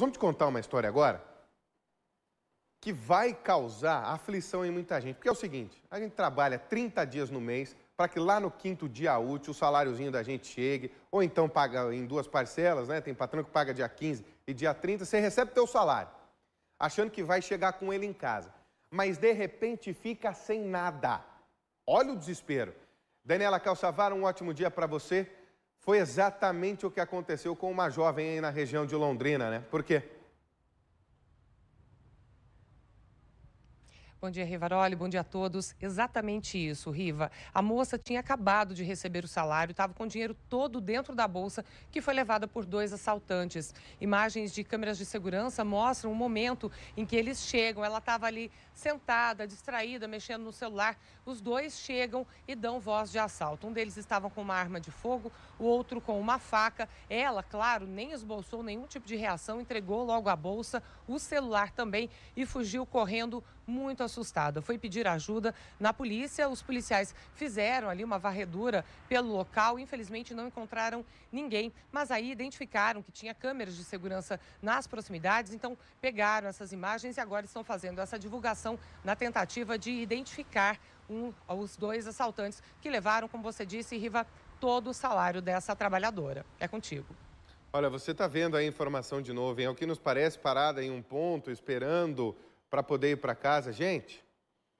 Nós vamos te contar uma história agora que vai causar aflição em muita gente. Porque é o seguinte, a gente trabalha 30 dias no mês para que lá no quinto dia útil o saláriozinho da gente chegue, ou então paga em duas parcelas, né? Tem patrão que paga dia 15 e dia 30, você recebe teu salário, achando que vai chegar com ele em casa. Mas de repente fica sem nada. Olha o desespero. Daniela Calçavara, um ótimo dia para você. Foi exatamente o que aconteceu com uma jovem aí na região de Londrina, né? Por quê? Bom dia, Rivaroli. Bom dia a todos. Exatamente isso, Riva. A moça tinha acabado de receber o salário, estava com o dinheiro todo dentro da bolsa, que foi levada por dois assaltantes. Imagens de câmeras de segurança mostram o um momento em que eles chegam. Ela estava ali sentada, distraída, mexendo no celular. Os dois chegam e dão voz de assalto. Um deles estava com uma arma de fogo, o outro com uma faca. Ela, claro, nem esboçou nenhum tipo de reação, entregou logo a bolsa, o celular também e fugiu correndo muito assustada. Foi pedir ajuda na polícia. Os policiais fizeram ali uma varredura pelo local. Infelizmente, não encontraram ninguém, mas aí identificaram que tinha câmeras de segurança nas proximidades. Então, pegaram essas imagens e agora estão fazendo essa divulgação na tentativa de identificar um, os dois assaltantes que levaram, como você disse, Riva, todo o salário dessa trabalhadora. É contigo. Olha, você está vendo a informação de novo, hein? É o que nos parece parada em um ponto, esperando para poder ir para casa. Gente,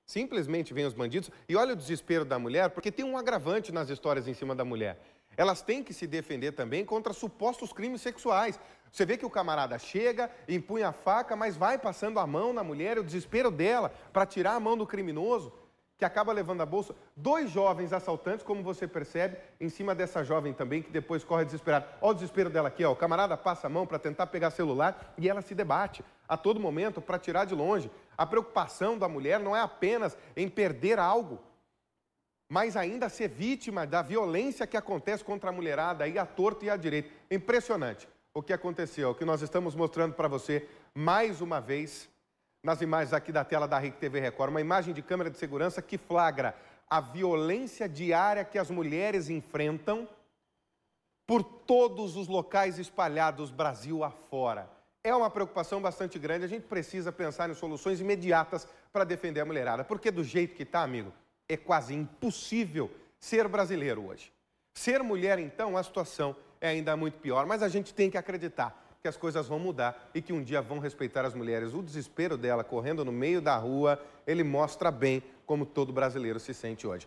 simplesmente vem os bandidos e olha o desespero da mulher, porque tem um agravante nas histórias em cima da mulher. Elas têm que se defender também contra supostos crimes sexuais. Você vê que o camarada chega, empunha a faca, mas vai passando a mão na mulher, o desespero dela para tirar a mão do criminoso que acaba levando a bolsa. Dois jovens assaltantes, como você percebe, em cima dessa jovem também, que depois corre desesperada. Olha o desespero dela aqui, ó. O camarada passa a mão para tentar pegar celular e ela se debate a todo momento para tirar de longe. A preocupação da mulher não é apenas em perder algo, mas ainda ser vítima da violência que acontece contra a mulherada aí à torto e à direito. Impressionante o que aconteceu, o que nós estamos mostrando para você mais uma vez nas imagens aqui da tela da RIC TV Record, uma imagem de câmera de segurança que flagra a violência diária que as mulheres enfrentam por todos os locais espalhados Brasil afora. É uma preocupação bastante grande, a gente precisa pensar em soluções imediatas para defender a mulherada, porque do jeito que está, amigo, é quase impossível ser brasileiro hoje. Ser mulher, então, a situação é ainda muito pior, mas a gente tem que acreditar que as coisas vão mudar e que um dia vão respeitar as mulheres. O desespero dela correndo no meio da rua, ele mostra bem como todo brasileiro se sente hoje.